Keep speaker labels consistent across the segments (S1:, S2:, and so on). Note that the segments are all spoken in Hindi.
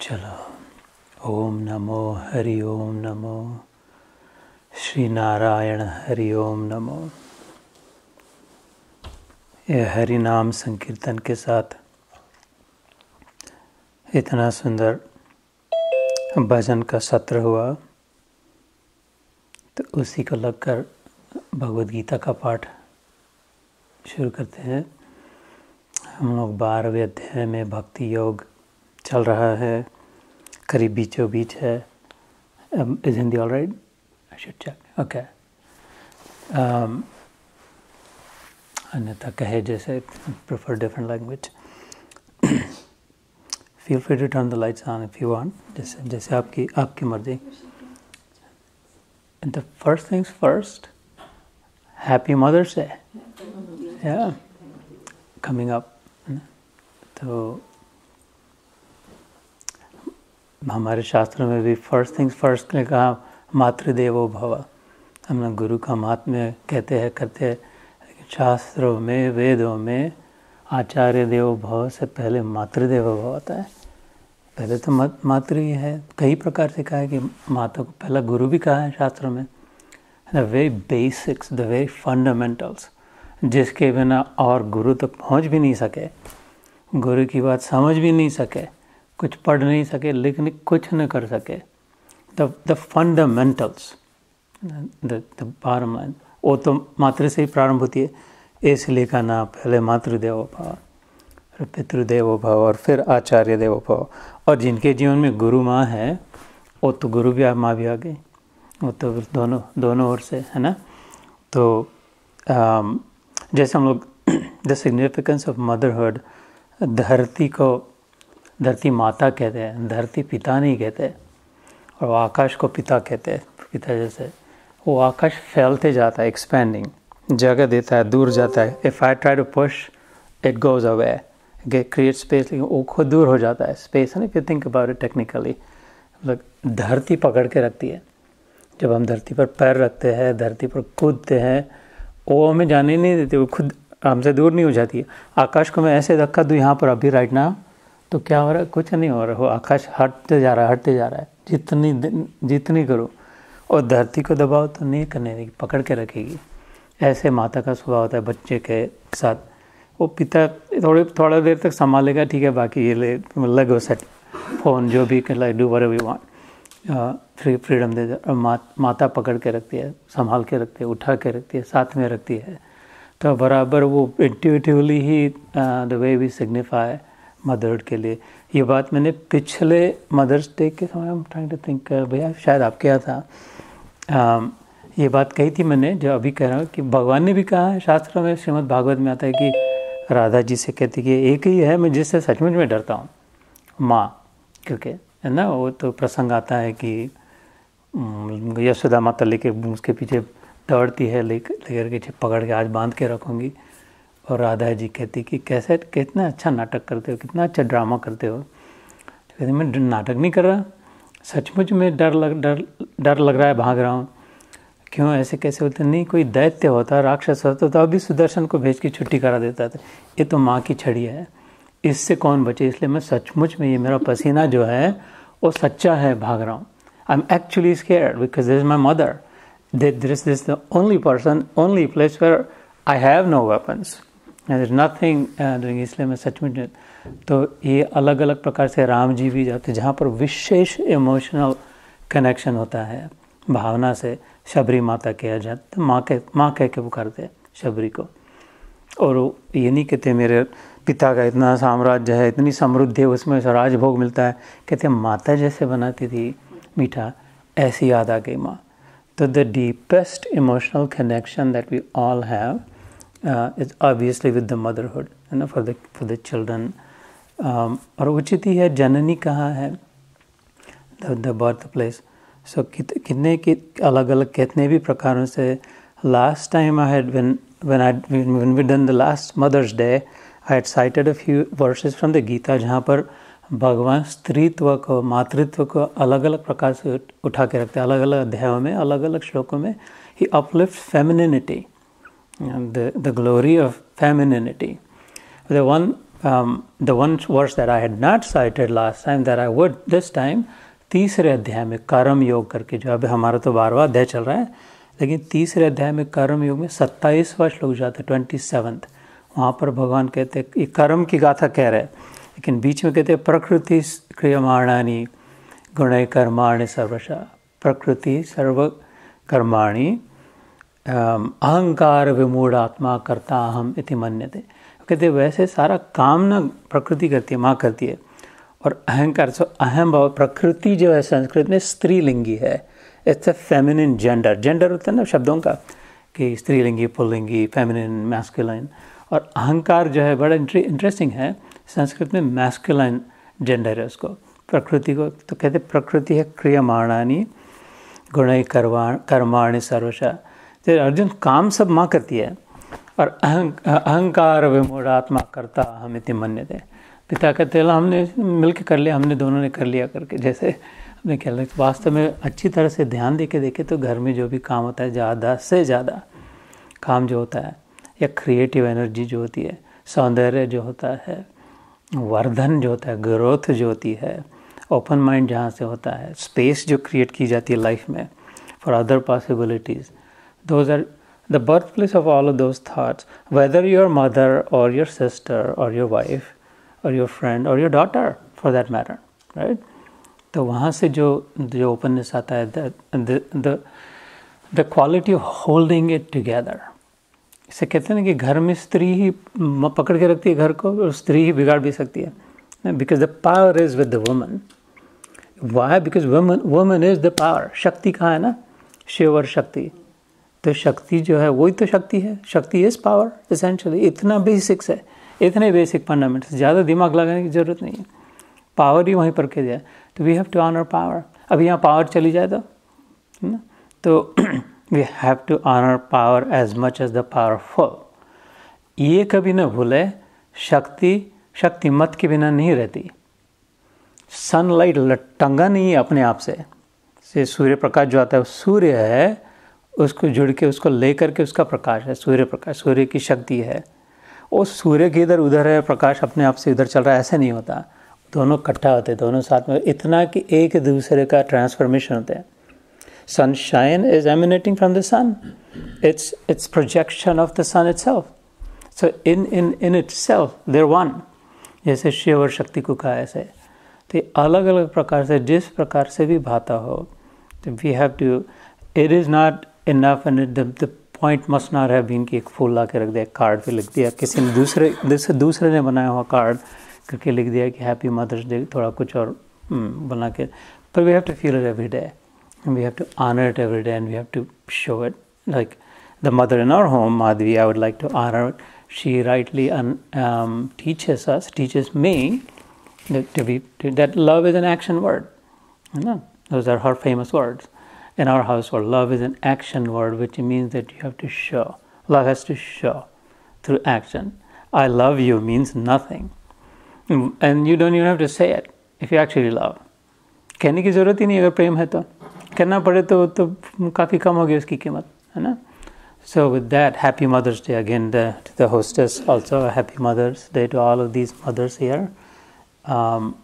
S1: चलो ओम नमो हरि ओम नमो श्री नारायण हरि ओम नमो यह हरि नाम संकीर्तन के साथ इतना सुंदर भजन का सत्र हुआ तो उसी को लगकर भगवत गीता का पाठ शुरू करते हैं हम लोग बारहवें अध्याय में भक्ति योग चल रहा है करीब बीचों बीच है is Hindi all right I should check okay अन्यथा कहे जैसे prefer different language feel free to turn the lights on if you want जैसे जैसे आपकी आपकी मर्जी the first things first happy mother's day yeah coming up तो हमारे शास्त्र में भी फर्स्ट थिंग्स फर्स्ट ने कहा मातृदेवो भव हम लोग गुरु का महात्म्य कहते हैं करते हैं शास्त्रों में वेदों में आचार्य देव भव से पहले मातृदेव भव आता है पहले तो मातृ ही है कई प्रकार से कहा है कि माता को पहला गुरु भी कहा है शास्त्रों में the very basics the very fundamentals जिसके बिना और गुरु तक तो पहुंच भी नहीं सके गुरु की बात समझ भी नहीं सके कुछ पढ़ नहीं सके लिख कुछ न कर सके द द फंडामेंटल्स द बारम वो तो मातृ से ही प्रारंभ होती है इसलिए का ना पहले मातृदेव भाव फिर पितृदेव भाव और फिर आचार्य देव भाव और जिनके जीवन में गुरु माँ है वो तो गुरु भी माँ भी आ गई वो तो दोनों दोनों ओर से है ना तो जैसे हम लोग द सिग्निफिकेंस ऑफ मदरहुड धरती को धरती माता कहते हैं धरती पिता नहीं कहते और आकाश को पिता कहते हैं पिता जैसे वो आकाश फैलते जाता है एक्सपेंडिंग जगह देता है दूर जाता है if I try to push it goes away create space लेकिन वो खुद दूर हो जाता है स्पेस है ना you think about it technically मतलब धरती पकड़ के रखती है जब हम धरती पर पैर रखते हैं धरती पर कूदते हैं वो हमें जाने नहीं देती वो खुद हमसे दूर नहीं हो जाती है आकाश को मैं ऐसे रखा दूँ यहाँ पर अभी राइट ना तो क्या हो रहा है कुछ नहीं हो रहा हो आकाश हटते जा रहा है हटते जा रहा है जितनी जितनी करो और धरती को दबाव तो नहीं करने देगी पकड़ के रखेगी ऐसे माता का स्वभाव होता है बच्चे के साथ वो पिता थोड़े थोड़ा देर तक संभालेगा ठीक है बाकी ये ले लगो सेट फोन जो भी like do whatever we want free freedom दे जा मा, माता पकड़ के रखती है संभाल के रखती है उठा के रखती है साथ में रखती है तो बराबर वो इंटिविटिवली ही the way we signify motherhood के लिए ये बात मैंने पिछले मदर्स डे के समय ट्राइंग टू थिंक भैया शायद आपके यहाँ था आ, ये बात कही थी मैंने जो अभी कह रहा हूँ कि भगवान ने भी कहा है शास्त्रों में श्रीमद् भागवत में आता है कि राधा जी से कहती कि एक ही है मैं जिससे सचमुच में डरता हूँ माँ क्योंकि है ना वो तो प्रसंग आता है कि यशोदा माता लेके उसके पीछे दौड़ती है लेकर के पकड़ के आज बांध के रखूँगी और राधा जी कहती कि कैसे कितना अच्छा नाटक करते हो कितना अच्छा ड्रामा करते हो तो कहते मैं नाटक नहीं कर रहा सचमुच में डर लग डर डर लग रहा है भाग रहा हूँ क्यों ऐसे कैसे होते नहीं कोई दैत्य होता राक्षस होता तो अभी सुदर्शन को भेज के छुट्टी करा देता था ये तो माँ की छड़ी है इससे कौन बचे इसलिए मैं सचमुच में ये मेरा पसीना जो है वो सच्चा है भाग रहा हूँ I am actually scare because this is my mother this this the only person only place where I have no weapons there nothing doing इसलिए मैं सच में तो ये अलग अलग प्रकार से राम जी भी जाते जहाँ पर विशेष इमोशनल कनेक्शन होता है भावना से शबरी माता किया जाता माँ के माँ कह के पुकारते शबरी को और ये नहीं कहते मेरे पिता का इतना साम्राज्य है इतनी समृद्धि है उसमें स्वराज भोग मिलता है कहते माता जैसे बनाती थी मीठा ऐसी याद आ गई माँ तो the deepest emotional connection that we all have uh, it's obviously with the motherhood you know, for the for the children um, और उचित ही है जननी कहाँ the the birth place so कितने के अलग अलग कितने भी प्रकारों से last time I had when when I when when we done the last Mother's Day, I had cited a few verses from the Gita jahan par भगवान स्त्रीत्व को मातृत्व को अलग अलग प्रकार से उठा के रखते हैं अलग अलग अध्यायों में अलग अलग श्लोकों में ही uplift femininity and the, the glory of femininity. The one, um, the one verse that I had not cited last time that I would this time, तीसरे अध्याय में कर्म योग करके जो अभी हमारा तो बारवा अध्याय चल रहा है लेकिन तीसरे अध्याय में कर्म योग में सत्ताईसवा श्लोक जाते हैं ट्वेंटी सेवन्थ वहाँ पर भगवान कहते हैं कर्म की गाथा कह रहे हैं लेकिन बीच में कहते हैं प्रकृति क्रियमाणानी गुण कर्माणि सर्वशा प्रकृति सर्व कर्माणी अहंकार विमूढ़ आत्मा करता अहम इति मन्यते कहते वैसे सारा काम ना प्रकृति करती है माँ करती है और अहंकार सो अहम भाव प्रकृति जो है संस्कृत में स्त्रीलिंगी है it's a feminine gender gender होता है ना शब्दों का कि स्त्रीलिंगी पुलिंगी फेमिनिन मैस्कुलाइन और अहंकार जो है बड़ा इंटरेस्टिंग है संस्कृत में मैस्कुलाइन जेंडर है उसको प्रकृति को तो कहते प्रकृति है क्रियमाणानी गुण कर्मा कर्माणी सर्वशा अर्जुन काम सब माँ करती है और अहं अहंकार आत्मा करता हम इतनी मन्य दे पिता कहते हमने मिल के कर लिया हमने दोनों ने कर लिया करके जैसे हमने कह लिया वास्तव में अच्छी तरह से ध्यान दे के देखे तो घर में जो भी काम होता है ज़्यादा से ज़्यादा काम जो होता है या क्रिएटिव एनर्जी जो होती है सौंदर्य जो होता है वर्धन जो होता है ग्रोथ जो होती है ओपन माइंड जहाँ से होता है स्पेस जो क्रिएट की जाती है लाइफ में for other possibilities those are the birthplace of all of those thoughts whether your mother or your sister or your wife और योर फ्रेंड और your daughter for that matter right तो वहाँ से जो जो ओपननेस आता है the quality of holding it together इसे कहते हैं ना कि घर में स्त्री ही पकड़ के रखती है घर को और स्त्री ही बिगाड़ भी सकती है because the power is with the woman why because woman woman is the power शक्ति कहाँ है ना शिव और शक्ति तो शक्ति जो है वही तो शक्ति है शक्ति इज़ पावर इसेंशली इतना बेसिक्स है इतने बेसिक फंडामेंट्स ज़्यादा दिमाग लगाने की ज़रूरत नहीं है पावर ही वहीं पर कह दिया तो we have to honour power अब यहाँ पावर चली जाए तो ना तो we have to honour power as much as the powerful ये कभी ना भूले शक्ति शक्ति मत के बिना नहीं रहती सनलाइट लटंगा नहीं है अपने आप से से सूर्य प्रकाश जो आता है सूर्य है उसको जुड़ के उसको ले करके उसका प्रकाश है सूर्य प्रकाश सूर्य की शक्ति है वो सूर्य के इधर उधर है प्रकाश अपने आप से इधर चल रहा है ऐसे नहीं होता दोनों इकट्ठा होते हैं दोनों साथ में इतना कि एक दूसरे का ट्रांसफॉर्मेशन होता है emanating from the sun it's it's projection of the sun the self so in in in itself there one जैसे शिव और शक्ति को कहा ऐसे तो अलग अलग प्रकार से जिस प्रकार से भी भाता हो तो we have to it is not enough and the point must not have been कि एक फूल ला के रख दिया कार्ड पे लिख दिया किसी ने दूसरे जैसे दूसरे ने बनाया हुआ कार्ड करके लिख दिया कि हैप्पी मदर्स डे थोड़ा कुछ और बना के पर we have to feel it every and we have to honor it every day and we have to show it like the mother in our home madhvi i would like to honor she rightly un, um, teaches us teaches me that, to be, to, that love is an action word you know? those are her famous words in our household. Love is an action word, which means that you have to show. Love has to show through action. I love you means nothing. And you don't even have to say it if you actually love. कहने की ज़रूरत ही नहीं अगर प्रेम है तो पड़े तो तो काफ़ी कम कीमत है ना So, with that, happy Mother's Day again the, to the hostess. Also, a happy Mother's Day to all of these mothers here. Um,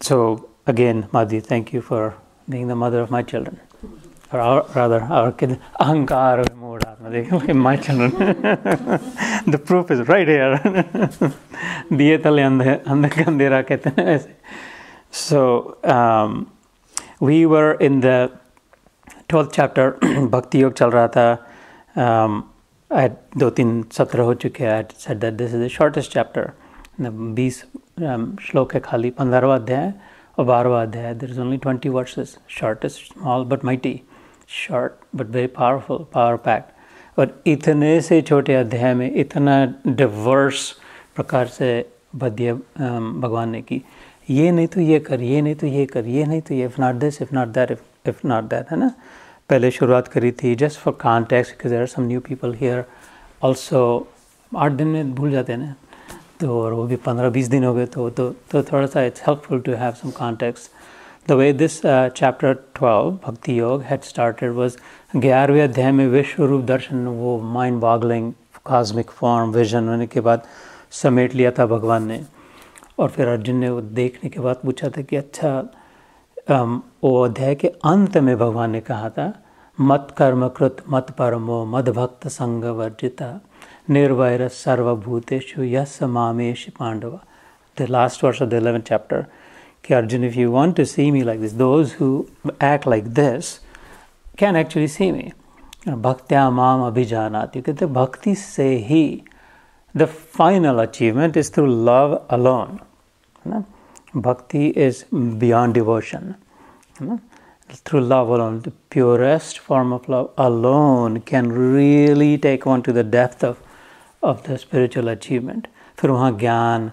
S1: so, again, Madhi, thank you for being the mother of my children. Or rather, our kid, Ankara my children. the proof is right here. and the the so, um, we were in the 12th chapter, Bhakti Yoga Chalrata. Um, I had Dotin Satra Hochuke, I had said that this is the shortest chapter. The 20 um, shloka khali pandarva adhyaya of Bharava Adhyaya. There is only 20 verses, shortest, small but mighty, short but very powerful, power packed. और इतने से छोटे अध्याय में इतना डिवर्स प्रकार से भद्य भगवान ने की ये नहीं तो ये कर ये नहीं तो ये कर ये नहीं तो ये if not this if not that if not that है ना पहले शुरुआत करी थी just for contact because there are some new people here also आठ दिन में भूल जाते हैं ना तो और वो भी पंद्रह बीस दिन हो गए तो तो तो थोड़ा सा it's helpful to have some context the way this chapter twelve bhakti yoga had started was ग्यारहवें अध्याय में विश्व रूप दर्शन वो mind boggling cosmic form vision होने के बाद समेट लिया था भगवान ने और फिर अर्जुन ने वो देखने के बाद पूछा था कि अच्छा um, वो अध्याय के अंत में भगवान ने कहा था मत कर्मकृत मत परमो मद भक्त संग वर्जिता Nirvaira Sarvabhuteshu Yasamamesh Pandava. The last verse of the 11th chapter. Okay, Arjun, if you want to see me like this, those who act like this can actually see me. Bhaktya mam abhijanati. The bhakti se hi, The final achievement is through love alone. Bhakti is beyond devotion. Through love alone, the purest form of love alone can really take one to the depth of of the spiritual achievement फिर वहाँ ज्ञान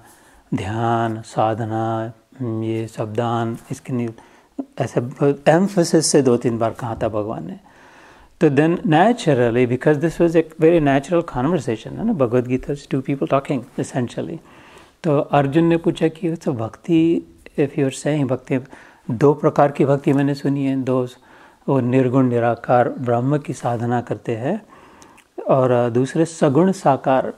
S1: ध्यान साधना हम्म, ये शब्दान इसके ऐसे एम्फोसिस से दो तीन बार कहा था भगवान ने तो then naturally because this was a very natural conversation है ना Bhagavad Gita two people talking essentially तो अर्जुन ने पूछा कि तो भक्ति इफ़ यूर सेइंग भक्ति दो प्रकार की भक्ति मैंने सुनी है दो वो निर्गुण निराकार ब्रह्म की साधना करते हैं और दूसरे सगुण साकार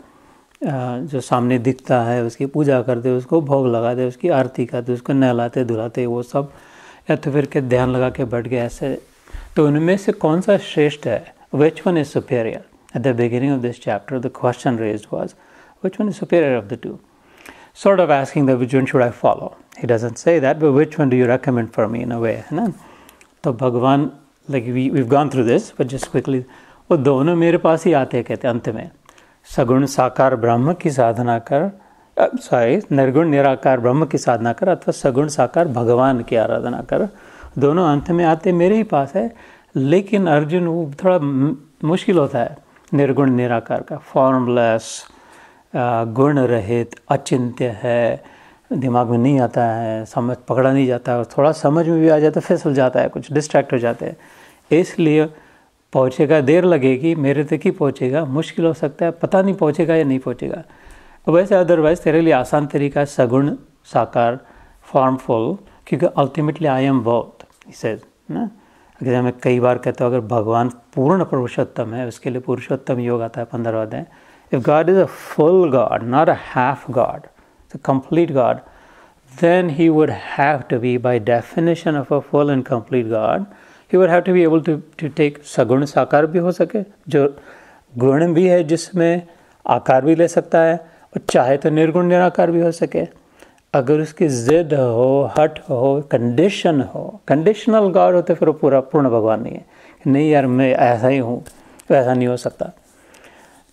S1: जो सामने दिखता है उसकी पूजा करते उसको भोग लगाते उसकी आरती करते उसको नहलाते धुलाते वो सब या तो फिर के ध्यान लगा के बैठ गए ऐसे तो उनमें से कौन सा श्रेष्ठ है which one is superior at the beginning of this chapter the question raise was which one is superior of the two sort of asking that should I follow I follow. He doesn't say which one do you do for me in a way है ना तो भगवान like we we've gone through this but just quickly वो दोनों मेरे पास ही आते कहते अंत में सगुण साकार ब्रह्म की साधना कर सॉरी निर्गुण निराकार ब्रह्म की साधना कर अथवा सगुण साकार भगवान की आराधना कर दोनों अंत में आते मेरे ही पास है लेकिन अर्जुन वो थोड़ा मुश्किल होता है निर्गुण निराकार का फॉर्मलेस गुण रहित अचिंत्य है दिमाग में नहीं आता है समझ पकड़ा नहीं जाता है और थोड़ा समझ में भी आ जाता है फिसल जाता है कुछ डिस्ट्रैक्ट हो जाते हैं इसलिए पहुँचेगा देर लगेगी मेरे तक ही पहुँचेगा मुश्किल हो सकता है पता नहीं पहुँचेगा या नहीं पहुँचेगा वैसे अदरवाइज तेरे लिए आसान तरीका है सगुण साकार फॉर्मफुल क्योंकि अल्टीमेटली आई एम बहुत इसे ना मैं कई बार कहता हूँ अगर भगवान पूर्ण पुरुषोत्तम है उसके लिए पुरुषोत्तम योग आता है पंद्रह दें if God is a full God not a half God a complete God then he would have to be by definition of a full and complete God you were have to be able to to take सगुण साकार भी हो सके जो गुण भी है जिसमें आकार भी ले सकता है और चाहे तो निर्गुण निराकार भी हो सके अगर उसकी जिद हो हट हो कंडीशन हो कंडीशनल गॉड हो तो फिर वो पूरा पूर्ण भगवान नहीं है नहीं यार मैं ऐसा ही हूँ तो ऐसा नहीं हो सकता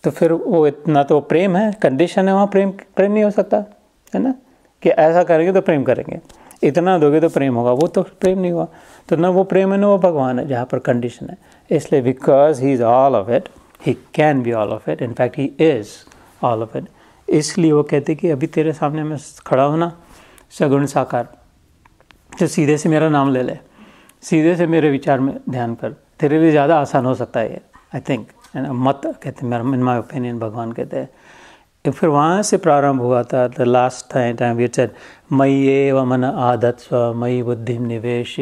S1: तो फिर वो इतना तो प्रेम है कंडीशन है वहाँ प्रेम प्रेम नहीं हो सकता है ना कि ऐसा करेंगे तो प्रेम करेंगे इतना दोगे तो प्रेम होगा वो तो प्रेम नहीं हुआ तो ना वो प्रेम है ना वो भगवान है जहाँ पर कंडीशन है इसलिए because he is all of it he can be all of it in fact he is all of it इसलिए वो कहते कि अभी तेरे सामने मैं खड़ा हूँ ना सगुण साकार तो सीधे से मेरा नाम ले ले सीधे से मेरे विचार में ध्यान कर तेरे लिए ज़्यादा आसान हो सकता है ये आई थिंक मत कहते मेरा इन माई ओपिनियन भगवान कहते हैं फिर वहाँ से प्रारंभ हुआ था the last time time we said मई एव मन आदत स्व मई बुद्धि निवेश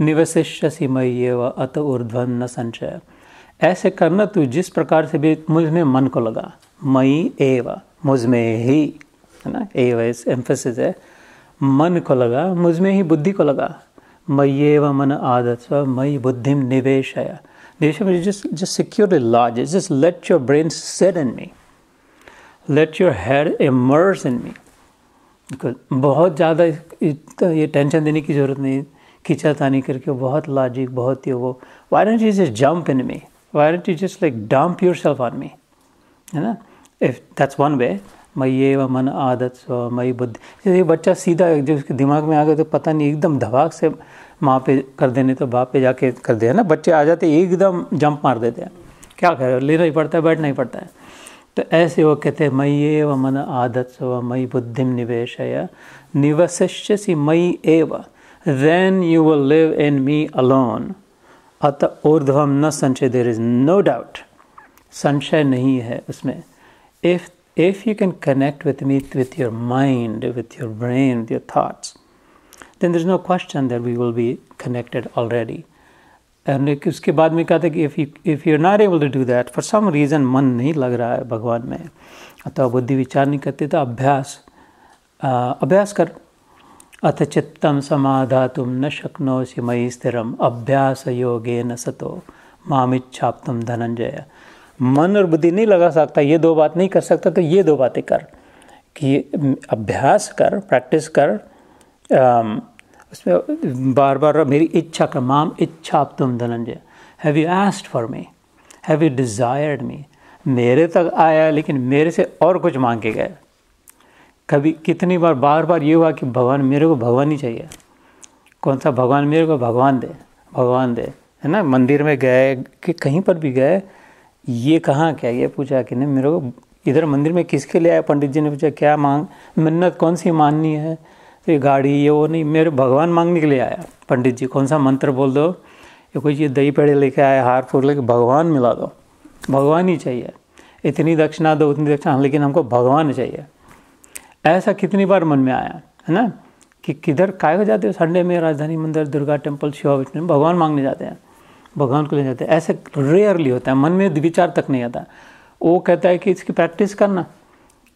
S1: निवशिष्यसी मई एव अत ऊर्धन न संचय ऐसे करना तू तो जिस प्रकार से भी मुझ में मन को लगा मई एव मुझ में ही है ना एव इस एम्फेसिस है मन को लगा मुझ में ही बुद्धि को लगा मई व मन आदत स्व मई बुद्धि निवेश जिस just secure lodge just let your brain set in me let your head immerse in me बहुत ज़्यादा ये टेंशन देने की ज़रूरत नहीं खींचा तानी करके बहुत लॉजिक बहुत ही वो why don't you just jump in me why don't you just like dump yourself on me है ना इफ दैट्स वन वे मई ये व मन आदत स्व मई बुद्धि ये बच्चा सीधा जो उसके दिमाग में आ गया तो पता नहीं एकदम धबाक से माँ पे कर देने तो बाप पे जाके कर है ना बच्चे आ जाते एकदम जंप मार देते हैं क्या करें लेना ही पड़ता है बैठना ही पड़ता है तो ऐसे वो कहते मई एव मन आदत्सव मई बुद्धि निवेशय निवसिष्यसी मई एव then you will live in me alone अत ऊर्ध्व न संशय देर इज नो डाउट संशय नहीं है उसमें if if you can connect with me with your mind with your brain your thoughts then there is no question there we will be connected already and उसके बाद में कहा था कि if you are not able to do that for some reason मन नहीं लग रहा है भगवान में अतः बुद्धि विचार नहीं करते तो अभ्यास अभ्यास कर अथ चित्तम समाधा तुम न शक्नो मई स्थिरम अभ्यास योगे न सतो मामिच्छाप तुम धनंजय मन और बुद्धि नहीं लगा सकता ये दो बात नहीं कर सकता तो ये दो बातें कर कि अभ्यास कर प्रैक्टिस कर उसमें बार बार मेरी इच्छा का माम इच्छा तुम Dhananjaya have you asked for me have you desired me मेरे तक आया लेकिन मेरे से और कुछ मांग के गए कभी कितनी बार बार बार ये हुआ कि भगवान मेरे को भगवान ही चाहिए कौन सा भगवान मेरे को भगवान दे भगवान दे है ना मंदिर में गए कि कहीं पर भी गए ये कहाँ क्या ये पूछा कि नहीं मेरे को इधर मंदिर में किसके लिए आया पंडित जी ने पूछा क्या मांग मन्नत कौन सी माननी है तो ये गाड़ी ये वो नहीं मेरे भगवान मांगने के लिए आया पंडित जी कौन सा मंत्र बोल दो ये कोई चीज़ दही पेड़े लेके आया हार फूल लेके भगवान मिला दो भगवान ही चाहिए इतनी दक्षिणा दो उतनी दक्षिणा हाँ, लेकिन हमको भगवान चाहिए ऐसा कितनी बार मन में आया है ना कि किधर काय हो जाते हो संडे में राजधानी मंदिर दुर्गा टेम्पल शिवा विष्णु भगवान मांगने जाते हैं भगवान को ले जाते हैं ऐसे रेयरली होता है मन में विचार तक नहीं आता वो कहता है कि इसकी प्रैक्टिस करना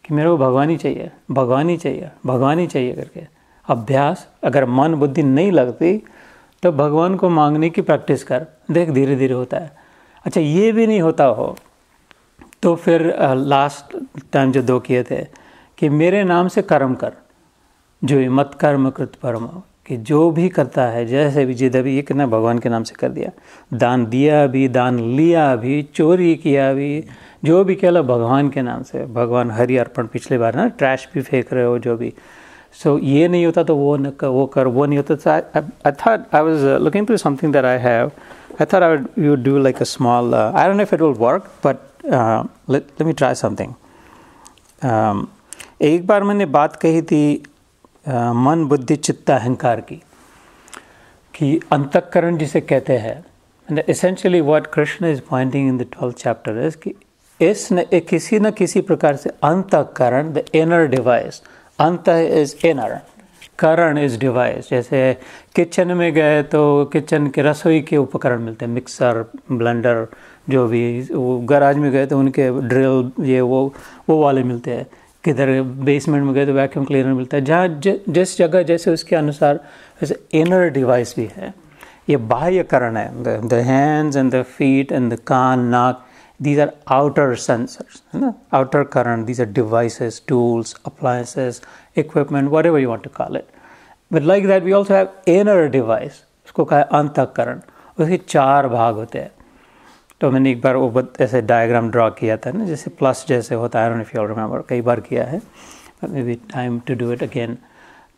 S1: कि मेरे को भगवान ही चाहिए भगवान ही चाहिए भगवान ही चाहिए करके अभ्यास अगर मन बुद्धि नहीं लगती तो भगवान को मांगने की प्रैक्टिस कर देख धीरे धीरे होता है अच्छा ये भी नहीं होता हो तो फिर लास्ट टाइम जो दो किए थे कि मेरे नाम से कर्म कर जो मत कर्म कृत परम कि जो भी करता है जैसे भी जिद भी ये कितना भगवान के नाम से कर दिया दान दिया भी दान लिया भी चोरी किया भी जो भी लो भगवान के नाम से भगवान हरि अर्पण पिछले बार ना ट्रैश भी फेंक रहे हो जो भी So ye nahi hota to wo na wo kar wo nahi hota. So I, I, I thought I was uh, looking through something that I have. I thought I would you would do like a small. Uh, I don't know if it will work, but uh, let let me try something. Um, एक बार मैंने बात कही थी आ, मन बुद्धि चित्त अहंकार की कि अंतकरण जिसे कहते हैं and essentially what Krishna is pointing in the twelfth chapter is कि इसने किसी न किसी प्रकार से अंतकरण द इनर डिवाइस अंत इज इनर करण इज डिवाइस जैसे किचन में गए तो किचन के रसोई के उपकरण मिलते हैं मिक्सर ब्लेंडर जो भी वो गराज में गए तो उनके ड्रिल ये वो वो वाले मिलते हैं किधर बेसमेंट में गए तो वैक्यूम क्लीनर मिलता है जहाँ जिस जगह जैसे उसके अनुसार वैसे इनर डिवाइस भी है ये बाह्य करण है the hands and the feet and the कान नाक these are outer sensors you know? outer current these are devices tools appliances equipment whatever you want to call it but like that we also have inner device उसको कहा है अंतकरण उसके चार भाग होते हैं तो मैंने एक बार वो ऐसे डायग्राम ड्रॉ किया था ना जैसे प्लस जैसे होता है इफ यू रिमेंबर कई बार किया है maybe time to do it again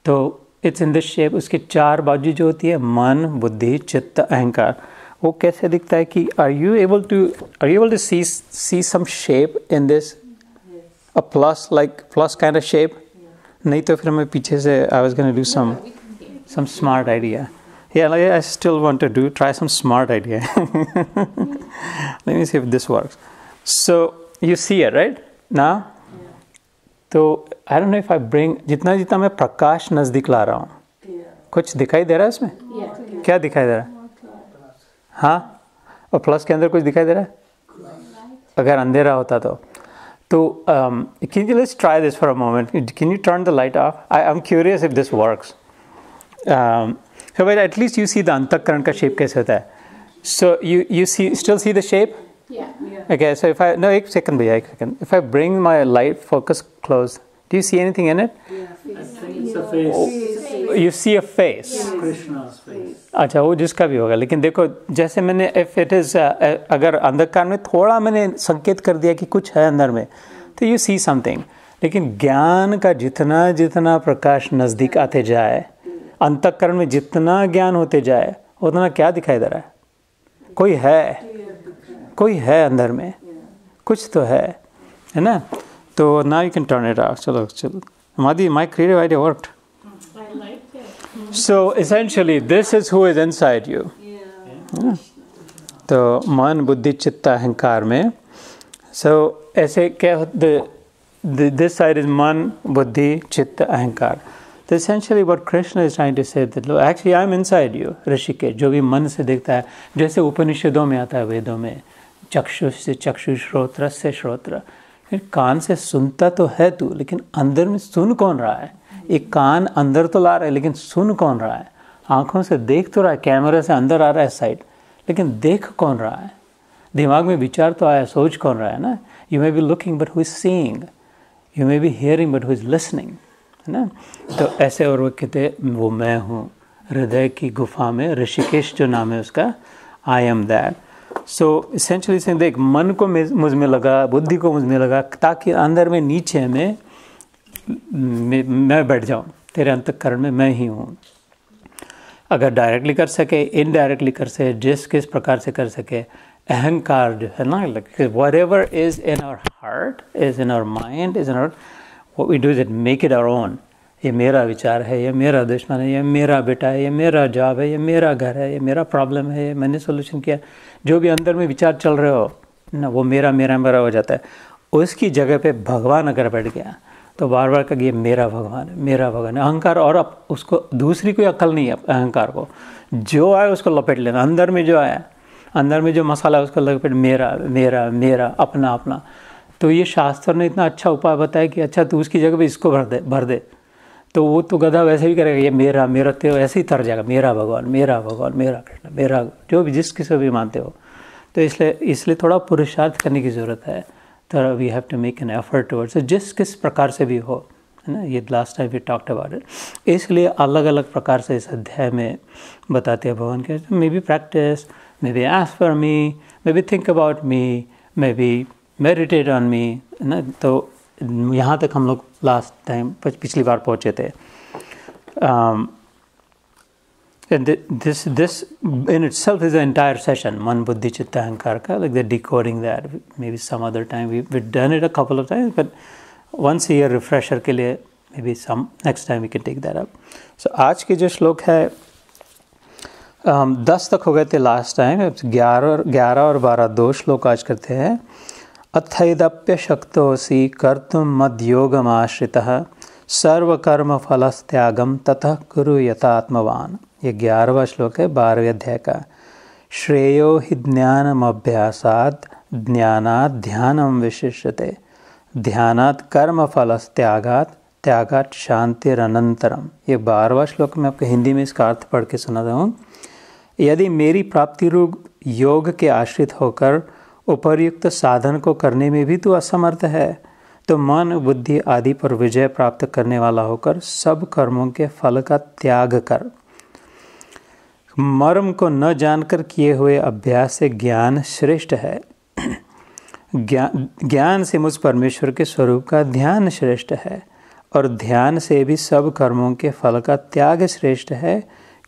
S1: तो इट्स इन दिस शेप उसके चार बाजू जो होती है मन बुद्धि चित्त अहंकार वो कैसे दिखता है कि are you able to are you able to see see some shape in this a plus like plus kind of shape नहीं तो फिर मैं पीछे से I was gonna do some some smart idea या like I still want to do try some smart idea let me see if this works so you see it right ना तो I don't know if I bring जितना जितना मैं प्रकाश नज़दीक ला रहा हूँ कुछ दिखाई दे रहा है इसमें yeah. क्या दिखाई दे रहा है हाँ और प्लस के अंदर कुछ दिखाई दे रहा है अगर अंधेरा होता तो तो can you let's try this for a moment can you turn the light off I am curious if this works so wait at least you see the अंतकरण का शेप कैसे होता है so you you see still see the shape okay so if I no एक सेकंड भैया एक second if I bring my light focus close do you see anything in it you see a face अच्छा वो जिसका भी होगा लेकिन देखो जैसे मैंने इफ इट इज अगर अंधकार में थोड़ा मैंने संकेत कर दिया कि कुछ है अंदर में तो यू सी समथिंग लेकिन ज्ञान का जितना जितना प्रकाश नज़दीक आते जाए अंतकरण में जितना ज्ञान होते जाए उतना क्या दिखाई दे रहा है कोई है कोई है अंदर में कुछ तो है है ना तो ना you can turn it out चलो चलो माधी my creative idea worked So essentially, this is who is inside you. तो मन बुद्धि चित्त अहंकार में सो so, ऐसे क्या दिस साइड इज मन बुद्धि चित्त अहंकार तो essentially what Krishna is trying to say that look, actually I'm inside you, Rishikesh जो भी मन से देखता है जैसे उपनिषदों में आता है वेदों में चक्षु से चक्षु श्रोत्र से श्रोत्र फिर कान से सुनता तो है तू लेकिन अंदर में सुन कौन रहा है ये कान अंदर तो ला रहा है लेकिन सुन कौन रहा है आँखों से देख तो रहा है कैमरे से अंदर आ रहा है साइड लेकिन देख कौन रहा है दिमाग में विचार तो आया सोच कौन रहा है ना you may be looking but who is seeing you may be hearing but who is listening है ना तो ऐसे और वो कहते वो मैं हूँ हृदय की गुफा में ऋषिकेश जो नाम है उसका I am that so essentially से देख मन को मुझ में लगा बुद्धि को मुझ में लगा ताकि अंदर में नीचे में मैं बैठ जाऊँ तेरे अंतकरण में मैं ही हूँ अगर डायरेक्टली कर सके इनडायरेक्टली कर सके जिस किस प्रकार से कर सके अहंकार जो है ना whatever is in our heart is in our mind is in our वो we do is it make it our own ये मेरा विचार है ये मेरा दुश्मन है ये मेरा बेटा है ये मेरा जॉब है ये मेरा घर है ये मेरा प्रॉब्लम है ये मैंने सोल्यूशन किया जो भी अंदर में विचार चल रहे हो ना वो मेरा मेरा मेरा हो जाता है उसकी जगह पे भगवान अगर बैठ गया तो बार बार कहिए मेरा भगवान है मेरा भगवान है अहंकार और अब उसको दूसरी कोई अकल नहीं है अहंकार को जो आए उसको लपेट लेना अंदर में जो आया अंदर में जो मसाला है उसको लपेट मेरा मेरा मेरा अपना अपना तो ये शास्त्र ने इतना अच्छा उपाय बताया कि अच्छा तू उसकी जगह पर इसको भर दे भर दे तो वो तो गधा वैसे भी करेगा ये मेरा मेरा तेरा ऐसे ही तर जाएगा मेरा भगवान मेरा भगवान मेरा कृष्ण मेरा जो भी जिस किसी भी मानते हो तो इसलिए इसलिए थोड़ा पुरुषार्थ करने की ज़रूरत है तो we have to make an effort towards जिस किस प्रकार से भी हो है ना ये last time we talked about it इसलिए अलग अलग प्रकार से इस अध्याय में बताते हैं भगवान के maybe practice maybe as for me maybe think about me maybe meditate on me है ना तो यहाँ तक हम लोग लास्ट टाइम पिछली बार पहुँचे थे um, And th this, this in itself is an entire session, man buddhi chitta hankarka, like they're decoding that. Maybe some other time, we, we've done it a couple of times, but once a year refresher ke liye, maybe some next time we can take that up. So aaj के jo shlok hai, um, das tak ho दस last time, it's the last time do shlok aaj karte hai. Athaidapya shakto si kartum mad yogam ashritaha, sarva karma मद्योगमाश्रितः tyagam tatha kuru yata atmavana. ये ग्यारहवा श्लोक है बारहवें अध्याय का श्रेयो ही ज्ञानम अभ्यासात ज्ञानात ध्यानम विशिष्यते ध्यानात कर्म फल त्यागात त्यागात शांतिरनंतरम ये बारहवा श्लोक में आपको हिंदी में इसका अर्थ पढ़ के सुनाता हूँ यदि मेरी प्राप्ति रूप योग के आश्रित होकर उपर्युक्त साधन को करने में भी तो असमर्थ है तो मन बुद्धि आदि पर विजय प्राप्त करने वाला होकर सब कर्मों के फल का त्याग कर मर्म को न जानकर किए हुए अभ्यास से ज्ञान श्रेष्ठ है ज्ञान ज्ञान से मुझ परमेश्वर के स्वरूप का ध्यान श्रेष्ठ है और ध्यान से भी सब कर्मों के फल का त्याग श्रेष्ठ है